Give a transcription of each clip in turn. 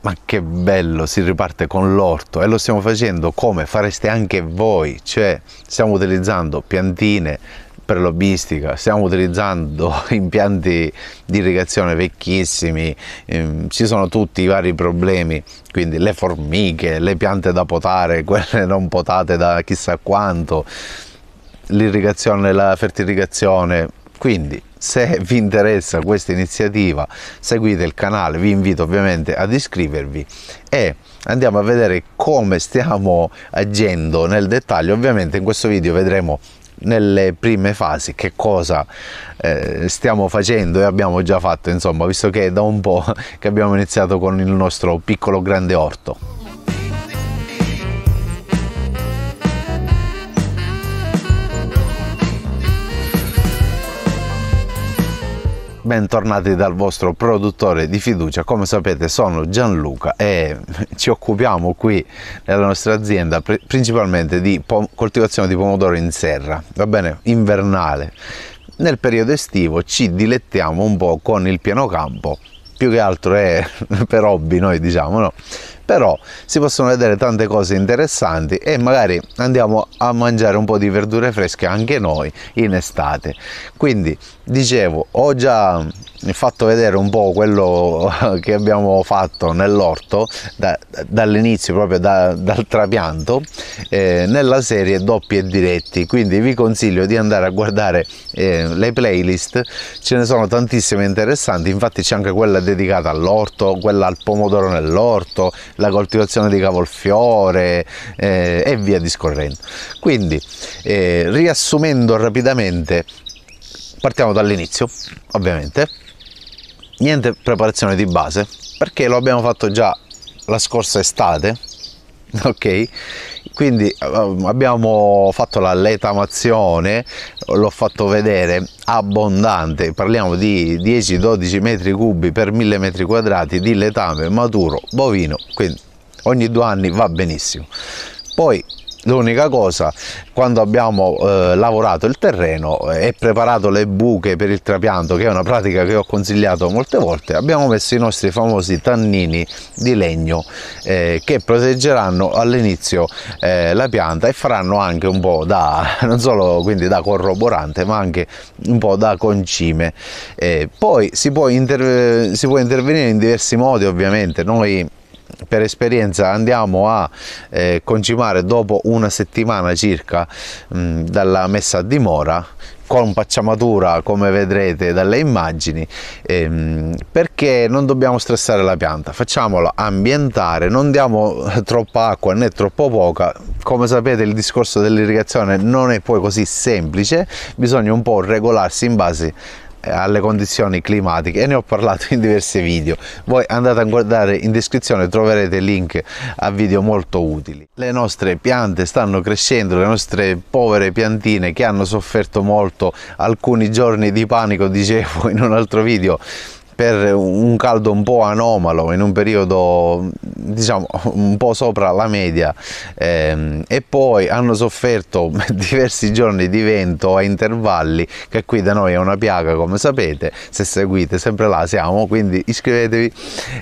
ma che bello, si riparte con l'orto e lo stiamo facendo come fareste anche voi, cioè stiamo utilizzando piantine per lobbistica, stiamo utilizzando impianti di irrigazione vecchissimi, ehm, ci sono tutti i vari problemi, quindi le formiche, le piante da potare, quelle non potate da chissà quanto, l'irrigazione, la fertirrigazione, quindi se vi interessa questa iniziativa seguite il canale, vi invito ovviamente ad iscrivervi e andiamo a vedere come stiamo agendo nel dettaglio. Ovviamente in questo video vedremo nelle prime fasi che cosa eh, stiamo facendo e abbiamo già fatto insomma visto che è da un po' che abbiamo iniziato con il nostro piccolo grande orto bentornati dal vostro produttore di fiducia. Come sapete sono Gianluca e ci occupiamo qui nella nostra azienda principalmente di coltivazione di pomodoro in serra, va bene, invernale. Nel periodo estivo ci dilettiamo un po' con il piano campo più che altro è per hobby noi diciamo no però si possono vedere tante cose interessanti e magari andiamo a mangiare un po' di verdure fresche anche noi in estate quindi dicevo ho già fatto vedere un po' quello che abbiamo fatto nell'orto da, dall'inizio proprio da, dal trapianto eh, nella serie doppi e diretti quindi vi consiglio di andare a guardare eh, le playlist ce ne sono tantissime interessanti infatti c'è anche quella dedicata all'orto quella al pomodoro nell'orto la coltivazione di cavolfiore eh, e via discorrendo quindi eh, riassumendo rapidamente partiamo dall'inizio ovviamente niente preparazione di base perché lo abbiamo fatto già la scorsa estate ok quindi ehm, abbiamo fatto la letamazione l'ho fatto vedere abbondante parliamo di 10-12 metri cubi per 1000 metri quadrati di letame maturo bovino quindi ogni due anni va benissimo poi L'unica cosa, quando abbiamo eh, lavorato il terreno eh, e preparato le buche per il trapianto, che è una pratica che ho consigliato molte volte, abbiamo messo i nostri famosi tannini di legno eh, che proteggeranno all'inizio eh, la pianta e faranno anche un po' da, non solo quindi da corroborante, ma anche un po' da concime. Eh, poi si può, si può intervenire in diversi modi, ovviamente. Noi per esperienza andiamo a eh, concimare dopo una settimana circa mh, dalla messa a dimora con pacciamatura come vedrete dalle immagini ehm, perché non dobbiamo stressare la pianta facciamola ambientare non diamo troppa acqua né troppo poca come sapete il discorso dell'irrigazione non è poi così semplice bisogna un po' regolarsi in base alle condizioni climatiche e ne ho parlato in diversi video voi andate a guardare in descrizione troverete link a video molto utili le nostre piante stanno crescendo le nostre povere piantine che hanno sofferto molto alcuni giorni di panico dicevo in un altro video per un caldo un po' anomalo in un periodo diciamo un po' sopra la media eh, e poi hanno sofferto diversi giorni di vento a intervalli che qui da noi è una piaga come sapete se seguite sempre là siamo quindi iscrivetevi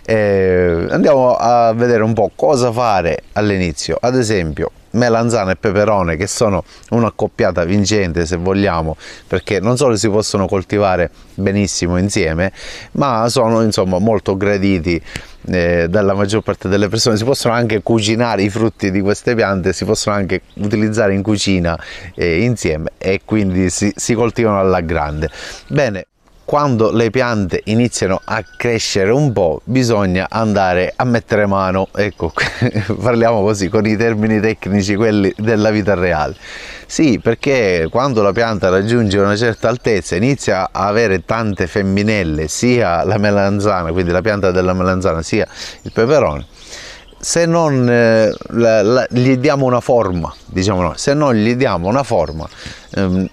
eh, andiamo a vedere un po' cosa fare all'inizio ad esempio melanzana e peperone che sono un'accoppiata vincente se vogliamo perché non solo si possono coltivare benissimo insieme ma sono insomma molto graditi eh, dalla maggior parte delle persone si possono anche cucinare i frutti di queste piante si possono anche utilizzare in cucina eh, insieme e quindi si, si coltivano alla grande bene quando le piante iniziano a crescere un po' bisogna andare a mettere mano ecco parliamo così con i termini tecnici quelli della vita reale sì perché quando la pianta raggiunge una certa altezza inizia a avere tante femminelle sia la melanzana quindi la pianta della melanzana sia il peperone se non eh, la, la, gli diamo una forma diciamo noi se non gli diamo una forma ehm,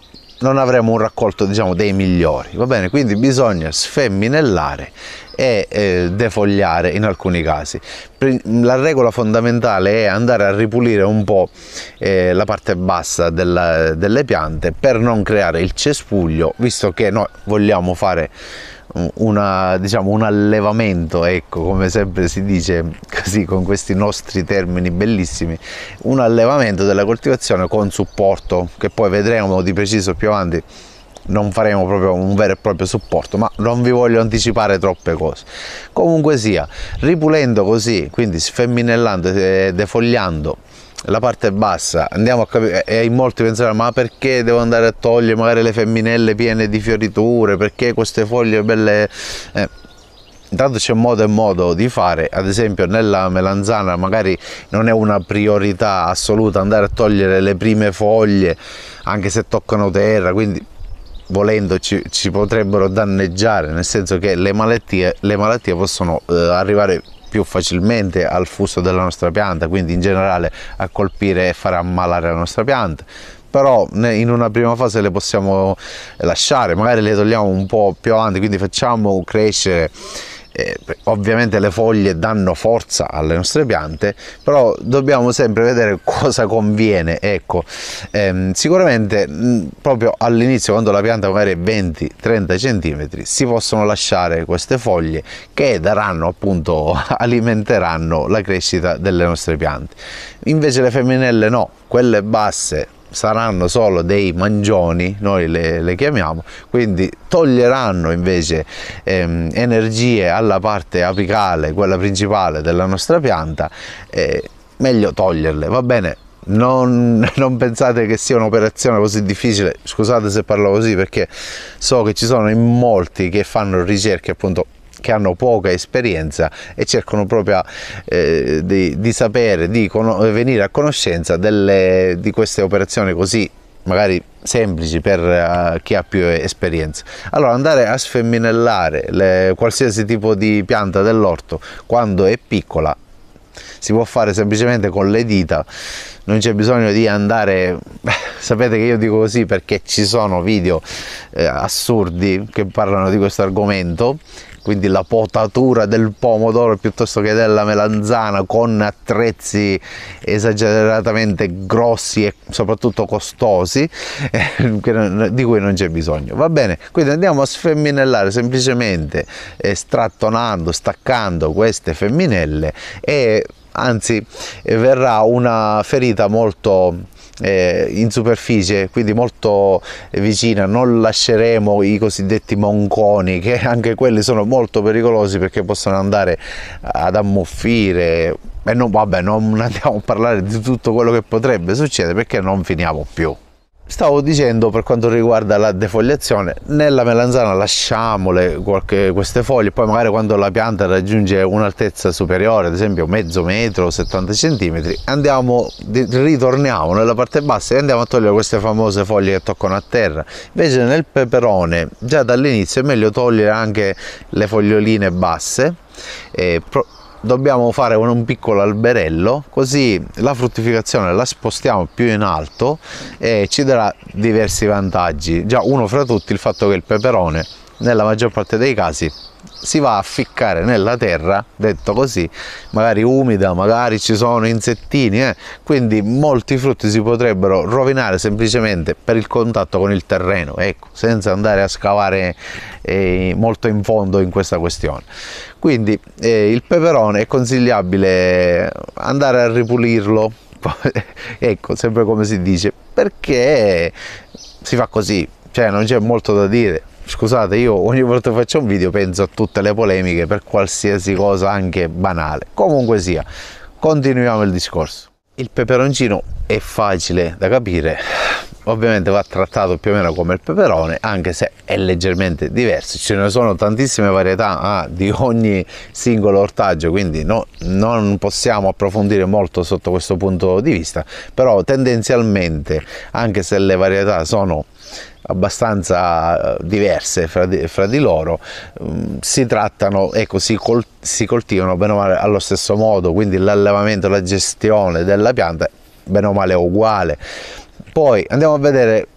non avremo un raccolto diciamo, dei migliori, va bene? Quindi bisogna sfemminellare e eh, defogliare in alcuni casi. La regola fondamentale è andare a ripulire un po' eh, la parte bassa della, delle piante per non creare il cespuglio, visto che noi vogliamo fare una, diciamo, un allevamento, ecco, come sempre si dice così con questi nostri termini bellissimi, un allevamento della coltivazione con supporto, che poi vedremo di preciso più avanti, non faremo proprio un vero e proprio supporto, ma non vi voglio anticipare troppe cose. Comunque sia, ripulendo così, quindi sfemminellando e defogliando la parte bassa andiamo a capire e eh, in molti pensano ma perché devo andare a togliere magari le femminelle piene di fioriture perché queste foglie belle eh, Intanto c'è modo e modo di fare, ad esempio nella melanzana magari non è una priorità assoluta andare a togliere le prime foglie anche se toccano terra, quindi volendo ci, ci potrebbero danneggiare, nel senso che le malattie, le malattie possono eh, arrivare più facilmente al fusto della nostra pianta, quindi in generale a colpire e far ammalare la nostra pianta però in una prima fase le possiamo lasciare, magari le togliamo un po' più avanti, quindi facciamo crescere eh, ovviamente le foglie danno forza alle nostre piante, però dobbiamo sempre vedere cosa conviene. Ecco, ehm, sicuramente mh, mm, proprio all'inizio, quando la pianta magari è 20-30 cm, si possono lasciare queste foglie che daranno appunto alimenteranno la crescita delle nostre piante. Invece le femminelle no, quelle basse saranno solo dei mangioni, noi le, le chiamiamo, quindi toglieranno invece ehm, energie alla parte apicale, quella principale della nostra pianta, eh, meglio toglierle, va bene? Non, non, pensate che sia un'operazione così difficile, scusate se parlo così perché so che ci sono in molti che fanno ricerche appunto che hanno poca esperienza e cercano proprio eh, di, di, sapere, di venire a conoscenza delle, di queste operazioni così magari semplici per uh, chi ha più esperienza. Allora andare a sfemminellare le, qualsiasi tipo di pianta dell'orto quando è piccola si può fare semplicemente con le dita, non c'è bisogno di andare, sapete che io dico così perché ci sono video eh, assurdi che parlano di questo argomento quindi la potatura del pomodoro piuttosto che della melanzana con attrezzi esageratamente grossi e soprattutto costosi eh, di cui non c'è bisogno va bene quindi andiamo a sfemminellare semplicemente strattonando staccando queste femminelle e anzi verrà una ferita molto eh, in superficie, quindi molto vicina, non lasceremo i cosiddetti monconi che anche quelli sono molto pericolosi perché possono andare ad ammuffire e non, vabbè, non andiamo a parlare di tutto quello che potrebbe succedere perché non finiamo più. Stavo dicendo per quanto riguarda la defogliazione nella melanzana lasciamole qualche, queste foglie, poi magari quando la pianta raggiunge un'altezza superiore, ad esempio mezzo metro, 70 centimetri andiamo, ritorniamo nella parte bassa e andiamo a togliere queste famose foglie che toccano a terra. Invece nel peperone, già dall'inizio è meglio togliere anche le foglioline basse. E eh, dobbiamo fare un piccolo alberello così la fruttificazione la spostiamo più in alto e ci darà diversi vantaggi già uno fra tutti il fatto che il peperone nella maggior parte dei casi si va a ficcare nella terra, detto così, magari umida, magari ci sono insettini, eh? quindi molti frutti si potrebbero rovinare semplicemente per il contatto con il terreno, ecco, senza andare a scavare eh, molto in fondo in questa questione. Quindi eh, il peperone è consigliabile andare a ripulirlo, ecco, sempre come si dice, perché si fa così, cioè non c'è molto da dire, scusate io ogni volta che faccio un video penso a tutte le polemiche per qualsiasi cosa anche banale comunque sia continuiamo il discorso il peperoncino è facile da capire ovviamente va trattato più o meno come il peperone anche se è leggermente diverso ce ne sono tantissime varietà ah, di ogni singolo ortaggio quindi no, non possiamo approfondire molto sotto questo punto di vista però tendenzialmente anche se le varietà sono abbastanza eh, diverse fra di, fra di loro, mm, si trattano, ecco, si, col, si coltivano bene o male allo stesso modo, quindi l'allevamento, la gestione della pianta bene o male è uguale. Poi andiamo a vedere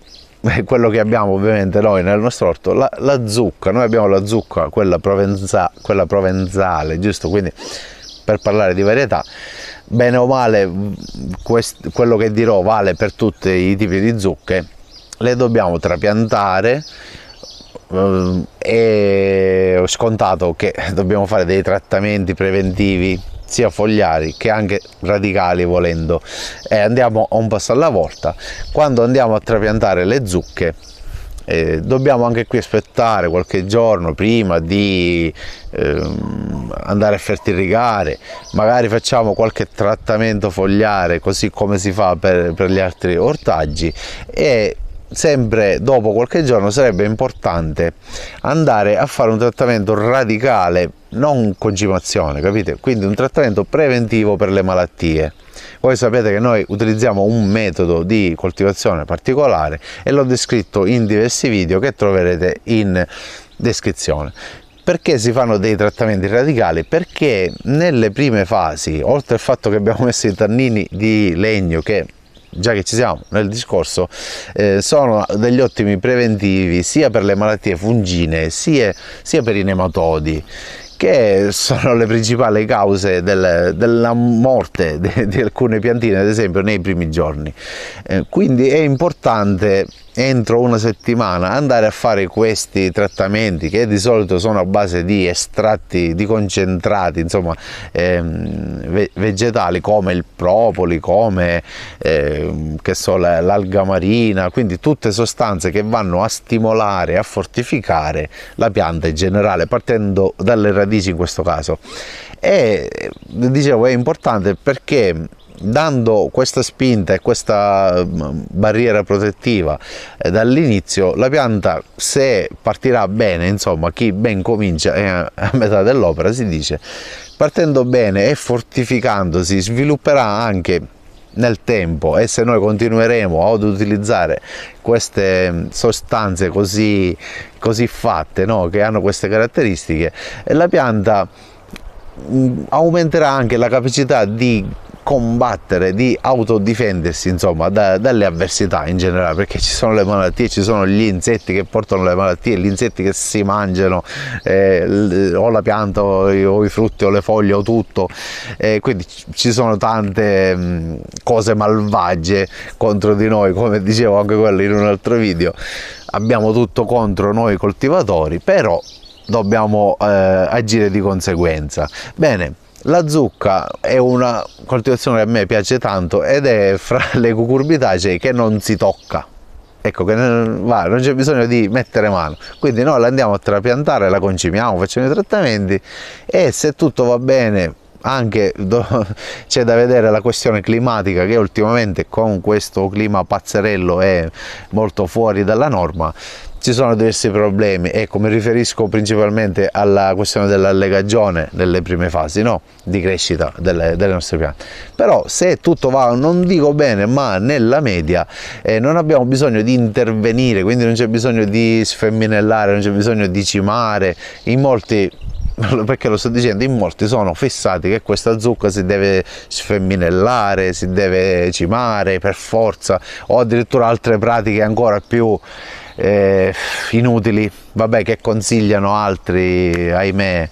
eh, quello che abbiamo ovviamente noi nel nostro orto, la, la zucca, noi abbiamo la zucca, quella, provenza, quella provenzale, giusto? Quindi per parlare di varietà, bene o male mm, quest, quello che dirò vale per tutti i tipi di zucche, le dobbiamo trapiantare eh, e ho scontato che dobbiamo fare dei trattamenti preventivi sia fogliari che anche radicali volendo e andiamo un passo alla volta quando andiamo a trapiantare le zucche eh, dobbiamo anche qui aspettare qualche giorno prima di ehm, andare a fertirigare magari facciamo qualche trattamento fogliare così come si fa per, per gli altri ortaggi e sempre dopo qualche giorno sarebbe importante andare a fare un trattamento radicale, non concimazione, capite? Quindi un trattamento preventivo per le malattie. Voi sapete che noi utilizziamo un metodo di coltivazione particolare e l'ho descritto in diversi video che troverete in descrizione. Perché si fanno dei trattamenti radicali? Perché nelle prime fasi, oltre al fatto che abbiamo messo i tannini di legno che già che ci siamo nel discorso, eh, sono degli ottimi preventivi sia per le malattie fungine sia, sia per i nematodi che sono le principali cause del, della morte di, di alcune piantine, ad esempio nei primi giorni. Eh, quindi è importante entro una settimana andare a fare questi trattamenti che di solito sono a base di estratti di concentrati insomma ehm, vegetali come il propoli come ehm, che so l'alga marina quindi tutte sostanze che vanno a stimolare a fortificare la pianta in generale partendo dalle radici in questo caso e dicevo è importante perché dando questa spinta e questa mm, barriera protettiva eh, dall'inizio la pianta se partirà bene insomma chi ben comincia è eh, a metà dell'opera si dice partendo bene e fortificandosi svilupperà anche nel tempo e se noi continueremo ad utilizzare queste mm, sostanze così, così fatte no? che hanno queste caratteristiche la pianta mm, aumenterà anche la capacità di combattere, di autodifendersi insomma da, dalle avversità in generale perché ci sono le malattie, ci sono gli insetti che portano le malattie, gli insetti che si mangiano eh, o la pianta o, i frutti o le foglie o tutto eh, quindi ci sono tante mh, mm, cose malvagie contro di noi come dicevo anche quello in un altro video abbiamo tutto contro noi coltivatori però dobbiamo eh, agire di conseguenza bene la zucca è una coltivazione che a me piace tanto ed è fra le cucurbitacee che non si tocca. Ecco che va, non c'è bisogno di mettere mano. Quindi noi la andiamo a trapiantare, la concimiamo, facciamo i trattamenti e se tutto va bene anche c'è da vedere la questione climatica che ultimamente con questo clima pazzerello è molto fuori dalla norma ci sono diversi problemi e ecco, mi riferisco principalmente alla questione dell'allegagione nelle prime fasi no? di crescita delle, delle, nostre piante però se tutto va non dico bene ma nella media eh, non abbiamo bisogno di intervenire quindi non c'è bisogno di sfemminellare non c'è bisogno di cimare in molti perché lo sto dicendo, in molti sono fissati che questa zucca si deve sfemminellare, si deve cimare per forza o addirittura altre pratiche ancora più eh, inutili, vabbè che consigliano altri, ahimè,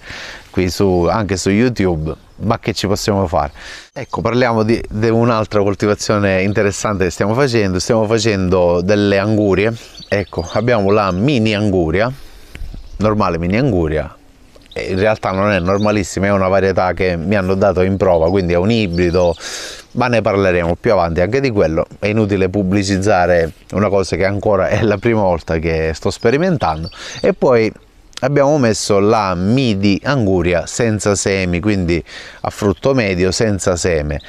qui su, anche su YouTube, ma che ci possiamo fare? Ecco, parliamo di, di un'altra coltivazione interessante che stiamo facendo, stiamo facendo delle angurie, ecco, abbiamo la mini anguria, normale mini anguria, eh, in realtà non è normalissima, è una varietà che mi hanno dato in prova, quindi è un ibrido ma ne parleremo più avanti anche di quello. È inutile pubblicizzare una cosa che ancora è la prima volta che sto sperimentando. E poi abbiamo messo la midi anguria senza semi, quindi a frutto medio senza seme.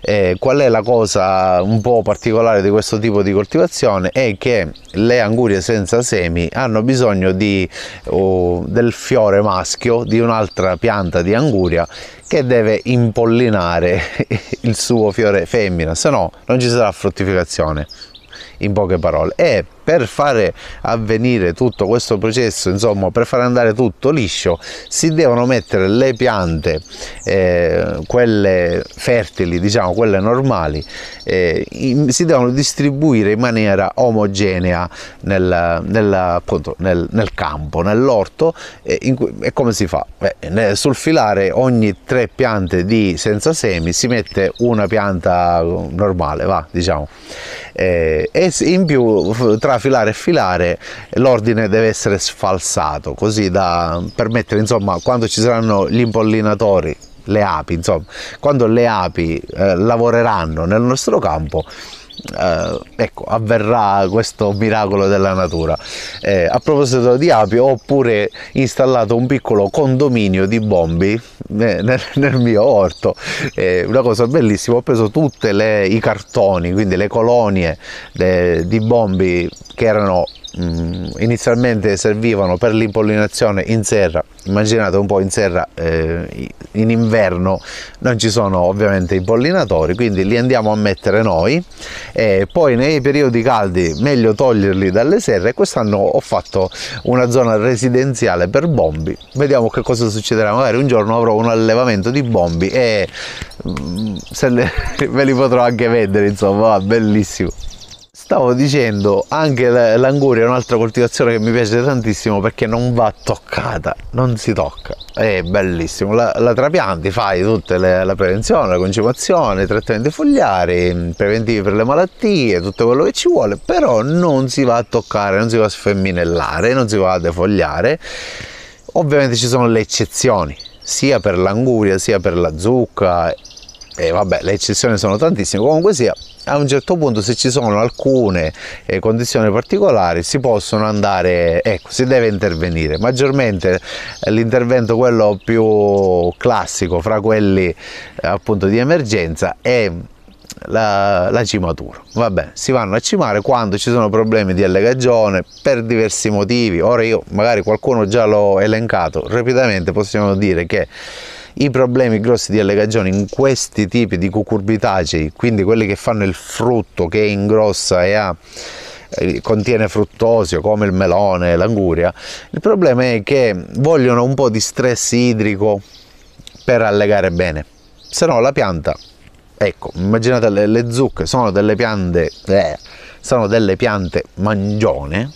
Eh, qual è la cosa un po' particolare di questo tipo di coltivazione? È che le angurie senza semi hanno bisogno di, oh, del fiore maschio di un'altra pianta di anguria che deve impollinare il suo fiore femmina, se no non ci sarà fruttificazione, in poche parole. E per fare avvenire tutto questo processo, insomma, per far andare tutto liscio, si devono mettere le piante, eh, quelle fertili, diciamo, quelle normali, eh, in, si devono distribuire in maniera omogenea nel, nel, appunto, nel, nel campo, nell'orto. E, cui, e, come si fa? Beh, sul filare ogni tre piante di senza semi si mette una pianta normale, va, diciamo. Eh, e in più tra filare e filare l'ordine deve essere sfalsato così da permettere insomma quando ci saranno gli impollinatori le api insomma quando le api eh, lavoreranno nel nostro campo eh, ecco, avverrà questo miracolo della natura. Eh, a proposito di api, ho pure installato un piccolo condominio di bombi eh, nel, nel, mio orto, eh, una cosa bellissima, ho preso tutti i cartoni, quindi le colonie de, eh, di bombi che erano mm, inizialmente servivano per l'impollinazione in serra immaginate un po' in serra eh, in inverno non ci sono ovviamente impollinatori quindi li andiamo a mettere noi e poi nei periodi caldi meglio toglierli dalle serre quest'anno ho fatto una zona residenziale per bombi vediamo che cosa succederà magari un giorno avrò un allevamento di bombi e mm, se le, ve li potrò anche vendere insomma bellissimo Stavo dicendo, anche l'anguria è un'altra coltivazione che mi piace tantissimo perché non va toccata, non si tocca, è bellissimo. La, la trapianti, fai tutta la prevenzione, la concimazione, i trattamenti fogliari, mm, preventivi per le malattie, tutto quello che ci vuole, però non si va a toccare, non si va a sfemminellare, non si va a defogliare. Ovviamente ci sono le eccezioni, sia per l'anguria sia per la zucca, e vabbè, le eccezioni sono tantissime, comunque sia a un certo punto se ci sono alcune eh, condizioni particolari si possono andare, ecco, si deve intervenire, maggiormente eh, l'intervento quello più classico fra quelli eh, appunto di emergenza è la, la, cimatura. Vabbè, si vanno a cimare quando ci sono problemi di allegagione per diversi motivi. Ora io, magari qualcuno già l'ho elencato, rapidamente possiamo dire che i problemi grossi di allegagione in questi tipi di cucurbitacei, quindi quelli che fanno il frutto che ingrossa e ha eh, contiene fruttosio come il melone, l'anguria, il problema è che vogliono un po' di stress idrico per allegare bene, se no la pianta, ecco, immaginate le, le zucche, sono delle piante... Eh, sono delle piante mangione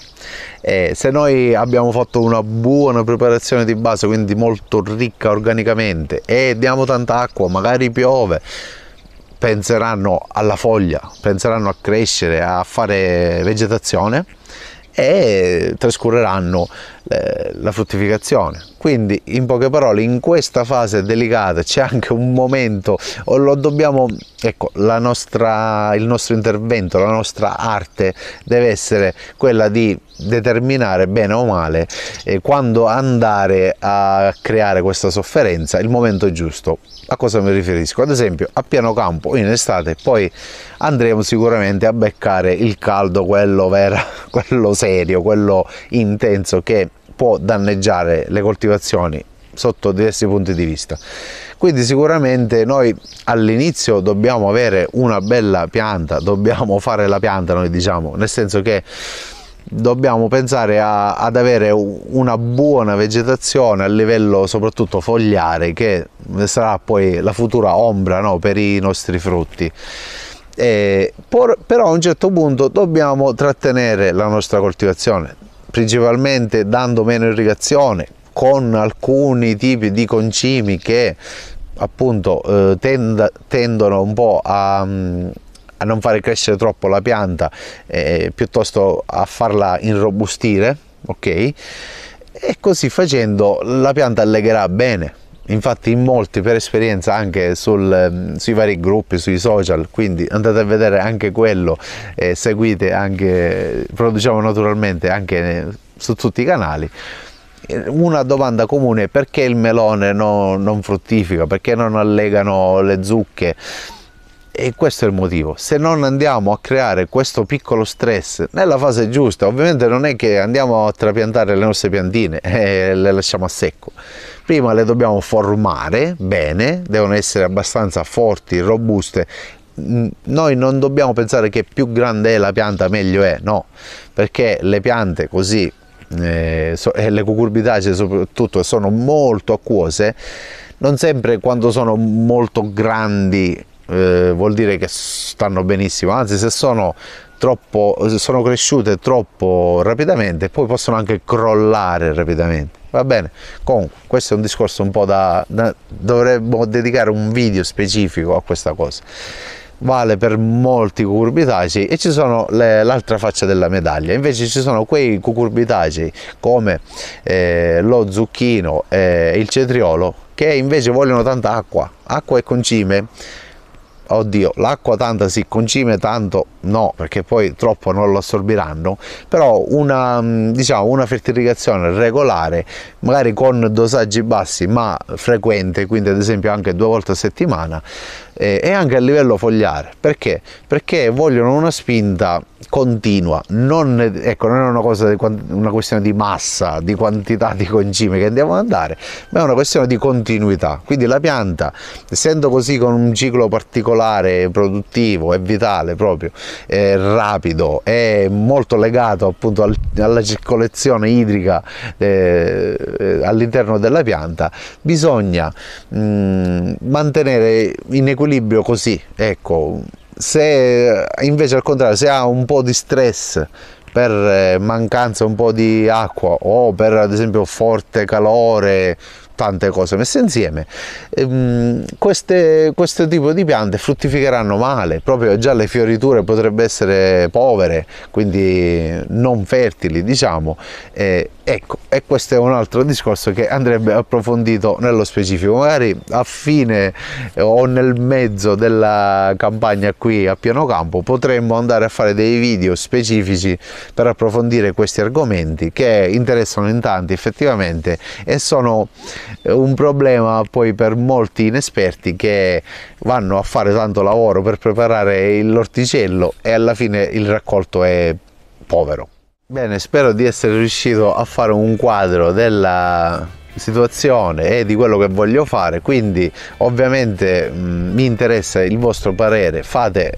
eh, se noi abbiamo fatto una buona preparazione di base quindi molto ricca organicamente e diamo tanta acqua magari piove penseranno alla foglia penseranno a crescere a fare vegetazione e trascureranno eh, la fruttificazione. Quindi in poche parole in questa fase delicata c'è anche un momento o lo dobbiamo, ecco, nostra, il nostro intervento, la nostra arte deve essere quella di determinare bene o male eh, quando andare a creare questa sofferenza, il momento giusto. A cosa mi riferisco? Ad esempio a piano campo in estate poi andremo sicuramente a beccare il caldo, quello vero, quello serio, quello intenso che può danneggiare le coltivazioni sotto diversi punti di vista. Quindi sicuramente noi all'inizio dobbiamo avere una bella pianta, dobbiamo fare la pianta noi diciamo, nel senso che dobbiamo pensare a, ad avere una buona vegetazione a livello soprattutto fogliare che sarà poi la futura ombra no, per i nostri frutti. E, por, però a un certo punto dobbiamo trattenere la nostra coltivazione, principalmente dando meno irrigazione con alcuni tipi di concimi che appunto eh, tend tendono un po' a, mm, a, non fare crescere troppo la pianta eh, piuttosto a farla irrobustire ok e così facendo la pianta allegherà bene infatti in molti per esperienza anche sul, ehm, sui vari gruppi, sui social, quindi andate a vedere anche quello e seguite anche, produciamo naturalmente anche eh, su tutti i canali. Eh, una domanda comune è perché il melone no, non fruttifica, perché non allegano le zucche? E questo è il motivo. Se non andiamo a creare questo piccolo stress nella fase giusta, ovviamente non è che andiamo a trapiantare le nostre piantine e le lasciamo a secco. Prima le dobbiamo formare bene, devono essere abbastanza forti, robuste. Noi non dobbiamo pensare che più grande è la pianta meglio è, no, perché le piante così eh, eh le cucurbitacee soprattutto sono molto acquose non sempre quando sono molto grandi eh, vuol dire che stanno benissimo, anzi se sono troppo, sono cresciute troppo rapidamente poi possono anche crollare rapidamente va bene comunque questo è un discorso un po' da, da dovremmo dedicare un video specifico a questa cosa vale per molti cucurbitacei e ci sono l'altra faccia della medaglia invece ci sono quei cucurbitacei come eh, lo zucchino e il cetriolo che invece vogliono tanta acqua acqua e concime oddio l'acqua tanta si concime tanto no perché poi troppo non lo assorbiranno però una mm, diciamo una fertirrigazione regolare magari con dosaggi bassi ma frequente quindi ad esempio anche due volte a settimana eh, e anche a livello fogliare. Perché? Perché vogliono una spinta continua, non, ecco, non è una, cosa, una questione di massa, di quantità di concime che andiamo ad andare, ma è una questione di continuità. Quindi la pianta, essendo così con un ciclo particolare, produttivo e vitale proprio, eh, rapido, è molto legato appunto al, alla circolazione idrica eh, eh, all'interno della pianta, bisogna mh, mm, mantenere in equilibrio equilibrio così, ecco. Se invece al contrario, se ha un po' di stress per eh, mancanza un po' di acqua o per ad esempio forte calore tante cose messe insieme, ehm, queste, questo tipo di piante fruttificheranno male, proprio già le fioriture potrebbero essere povere, quindi non fertili diciamo, eh, ecco, e questo è un altro discorso che andrebbe approfondito nello specifico, magari a fine eh, o nel mezzo della campagna qui a Piano Campo potremmo andare a fare dei video specifici per approfondire questi argomenti che interessano in tanti effettivamente e sono un problema poi per molti inesperti che vanno a fare tanto lavoro per preparare l'orticello e alla fine il raccolto è povero. Bene, spero di essere riuscito a fare un quadro della situazione e di quello che voglio fare quindi ovviamente mh, mi interessa il vostro parere fate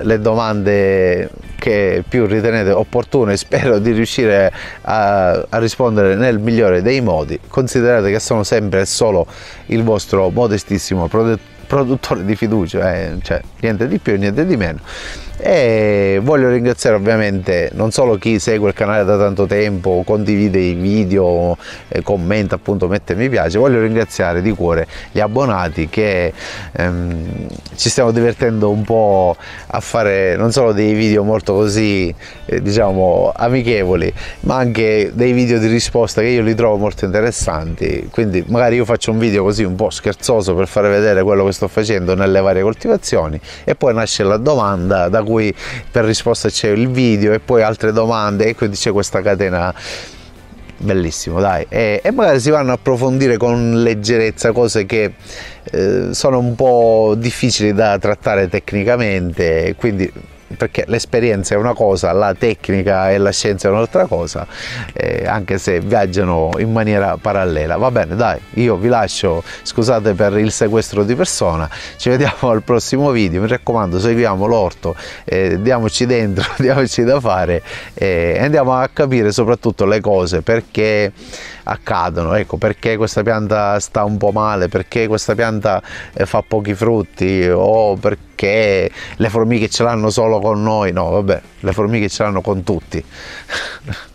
eh, le domande che più ritenete opportune spero di riuscire a, a rispondere nel migliore dei modi considerate che sono sempre solo il vostro modestissimo produttore di fiducia eh, cioè niente di più niente di meno e voglio ringraziare ovviamente non solo chi segue il canale da tanto tempo, condivide i video, eh, commenta appunto, mette mi piace, voglio ringraziare di cuore gli abbonati che ehm, ci stiamo divertendo un po' a fare non solo dei video molto così eh, diciamo amichevoli ma anche dei video di risposta che io li trovo molto interessanti quindi magari io faccio un video così un po' scherzoso per far vedere quello che sto facendo nelle varie coltivazioni e poi nasce la domanda da cui per risposta c'è il video e poi altre domande e quindi c'è questa catena bellissimo dai e, e, magari si vanno a approfondire con leggerezza cose che eh, sono un po' difficili da trattare tecnicamente quindi perché l'esperienza è una cosa, la tecnica e la scienza è un'altra cosa, eh, anche se viaggiano in maniera parallela. Va bene, dai, io vi lascio, scusate per il sequestro di persona, ci vediamo al prossimo video, mi raccomando, seguiamo l'orto, eh, diamoci dentro, diamoci da fare eh, e eh, andiamo a capire soprattutto le cose perché accadono. Ecco perché questa pianta sta un po' male, perché questa pianta eh, fa pochi frutti o perché le formiche ce l'hanno solo con noi. No, vabbè, le formiche ce l'hanno con tutti.